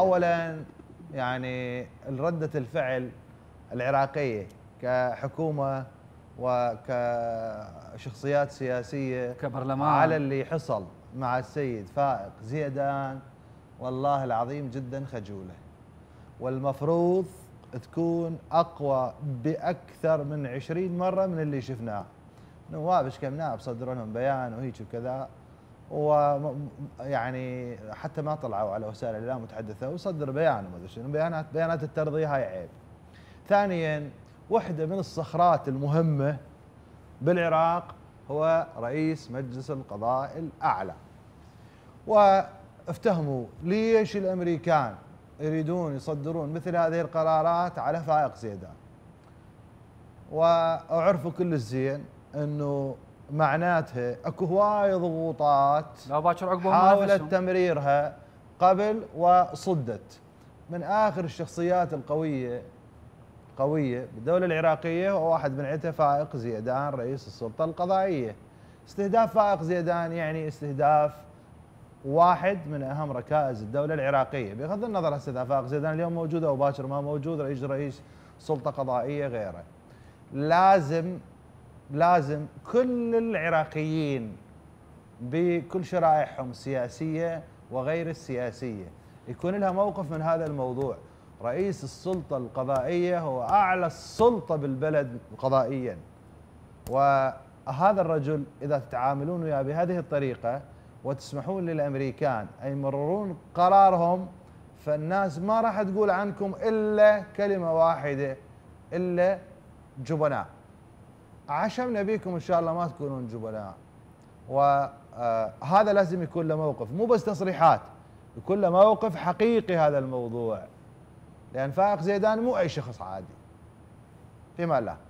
اولا يعني ردة الفعل العراقية كحكومة وكشخصيات سياسية كبرلمان على اللي حصل مع السيد فائق زيدان والله العظيم جدا خجولة والمفروض تكون أقوى بأكثر من عشرين مرة من اللي شفناه نواب شكمناه بصدروا لهم بيان وهيك وكذا ويعني حتى ما طلعوا على وسائل الاعلام وتحدثوا وصدر بيان وما ادري شنو بيانات بيانات الترضيه هاي عيب. ثانيا وحده من الصخرات المهمه بالعراق هو رئيس مجلس القضاء الاعلى. وافتهموا ليش الامريكان يريدون يصدرون مثل هذه القرارات على فائق زيدان. وعرفوا كل الزين انه معناتها اكو هواي ضغوطات لا باكر عقبهم حاولت تمريرها قبل وصدت من اخر الشخصيات القويه قويه بالدوله العراقيه هو واحد من عتها فائق زيدان رئيس السلطه القضائيه استهداف فائق زيدان يعني استهداف واحد من اهم ركائز الدوله العراقيه بغض النظر هسه فائق زيدان اليوم موجود او باكر ما موجود رئيس رئيس سلطه قضائيه غيره لازم لازم كل العراقيين بكل شرائحهم السياسيه وغير السياسيه يكون لها موقف من هذا الموضوع رئيس السلطه القضائيه هو اعلى السلطه بالبلد قضائيا وهذا الرجل اذا تتعاملون وياه بهذه الطريقه وتسمحون للامريكان ان يمررون قرارهم فالناس ما راح تقول عنكم الا كلمه واحده الا جبناء عشمنا بيكم ان شاء الله ما تكونون جبناء وهذا آه، لازم يكون له موقف مو بس تصريحات يكون له موقف حقيقي هذا الموضوع لان فائق زيدان مو اي شخص عادي فيما الله